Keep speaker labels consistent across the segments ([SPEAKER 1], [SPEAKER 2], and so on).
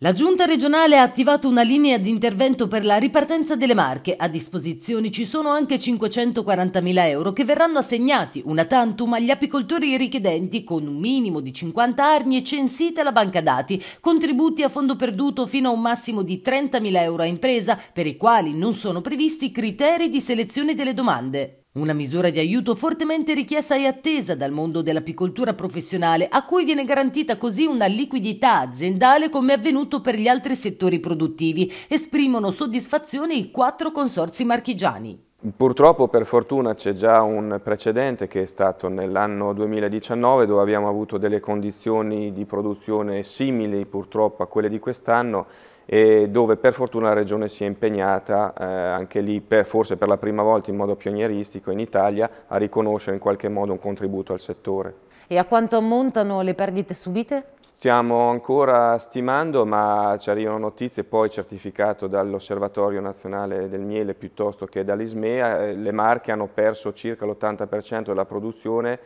[SPEAKER 1] La giunta regionale ha attivato una linea di intervento per la ripartenza delle Marche. A disposizione ci sono anche 540.000 euro che verranno assegnati una tantum agli apicoltori richiedenti con un minimo di 50 e censite alla banca dati, contributi a fondo perduto fino a un massimo di 30.000 euro a impresa, per i quali non sono previsti criteri di selezione delle domande. Una misura di aiuto fortemente richiesta e attesa dal mondo dell'apicoltura professionale, a cui viene garantita così una liquidità aziendale come è avvenuto per gli altri settori produttivi. Esprimono soddisfazione i quattro consorzi marchigiani.
[SPEAKER 2] Purtroppo per fortuna c'è già un precedente che è stato nell'anno 2019 dove abbiamo avuto delle condizioni di produzione simili purtroppo a quelle di quest'anno e dove per fortuna la Regione si è impegnata eh, anche lì, per, forse per la prima volta in modo pionieristico in Italia, a riconoscere in qualche modo un contributo al settore.
[SPEAKER 1] E a quanto ammontano le perdite subite?
[SPEAKER 2] Stiamo ancora stimando, ma ci arrivano notizie poi certificato dall'Osservatorio Nazionale del Miele piuttosto che dall'Ismea, eh, le Marche hanno perso circa l'80% della produzione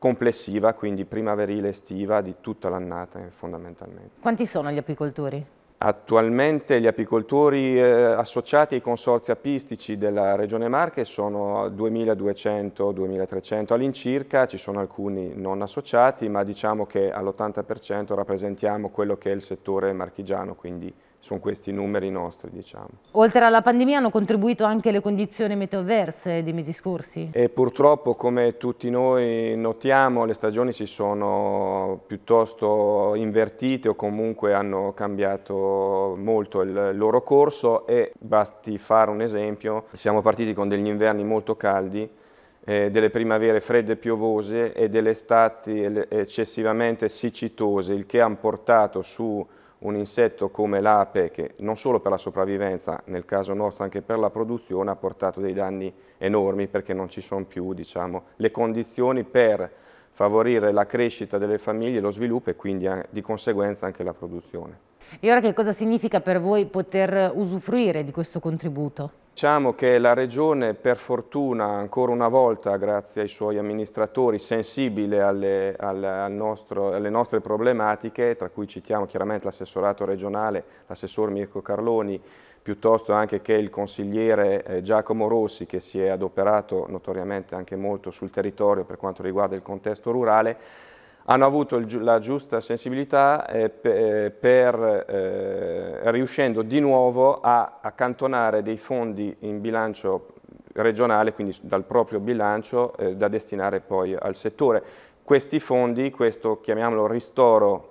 [SPEAKER 2] complessiva, quindi primaverile estiva di tutta l'annata eh, fondamentalmente.
[SPEAKER 1] Quanti sono gli apicoltori?
[SPEAKER 2] Attualmente gli apicoltori eh, associati ai consorzi apistici della Regione Marche sono 2200-2300 all'incirca, ci sono alcuni non associati, ma diciamo che all'80% rappresentiamo quello che è il settore marchigiano, quindi sono questi i numeri nostri, diciamo.
[SPEAKER 1] Oltre alla pandemia hanno contribuito anche le condizioni meteoverse dei mesi scorsi?
[SPEAKER 2] E purtroppo, come tutti noi notiamo, le stagioni si sono piuttosto invertite o comunque hanno cambiato molto il loro corso e basti fare un esempio, siamo partiti con degli inverni molto caldi, eh, delle primavere fredde e piovose e delle estati eccessivamente siccitose, il che ha portato su un insetto come l'ape che non solo per la sopravvivenza, nel caso nostro anche per la produzione, ha portato dei danni enormi perché non ci sono più diciamo, le condizioni per favorire la crescita delle famiglie, lo sviluppo e quindi eh, di conseguenza anche la produzione.
[SPEAKER 1] E ora che cosa significa per voi poter usufruire di questo contributo?
[SPEAKER 2] Diciamo che la Regione, per fortuna, ancora una volta, grazie ai suoi amministratori, sensibile alle, alle, nostro, alle nostre problematiche, tra cui citiamo chiaramente l'assessorato regionale, l'assessore Mirko Carloni, piuttosto anche che il consigliere eh, Giacomo Rossi, che si è adoperato notoriamente anche molto sul territorio per quanto riguarda il contesto rurale, hanno avuto il, la giusta sensibilità eh, eh per, per eh, riuscendo di nuovo a accantonare dei fondi in bilancio regionale, quindi dal proprio bilancio, eh, da destinare poi al settore. Questi fondi, questo chiamiamolo ristoro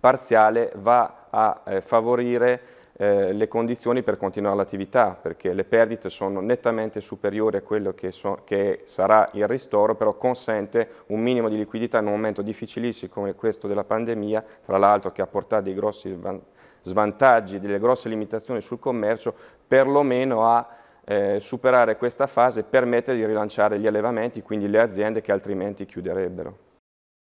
[SPEAKER 2] parziale, va a favorire eh, le condizioni per continuare l'attività, perché le perdite sono nettamente superiori a quello che, so, che, sarà il ristoro, però consente un minimo di liquidità in un momento difficilissimo come questo della pandemia, tra l'altro che ha portato dei grossi svantaggi, delle grosse limitazioni sul commercio, perlomeno a eh, superare questa fase e permettere di rilanciare gli allevamenti, quindi le aziende che altrimenti chiuderebbero.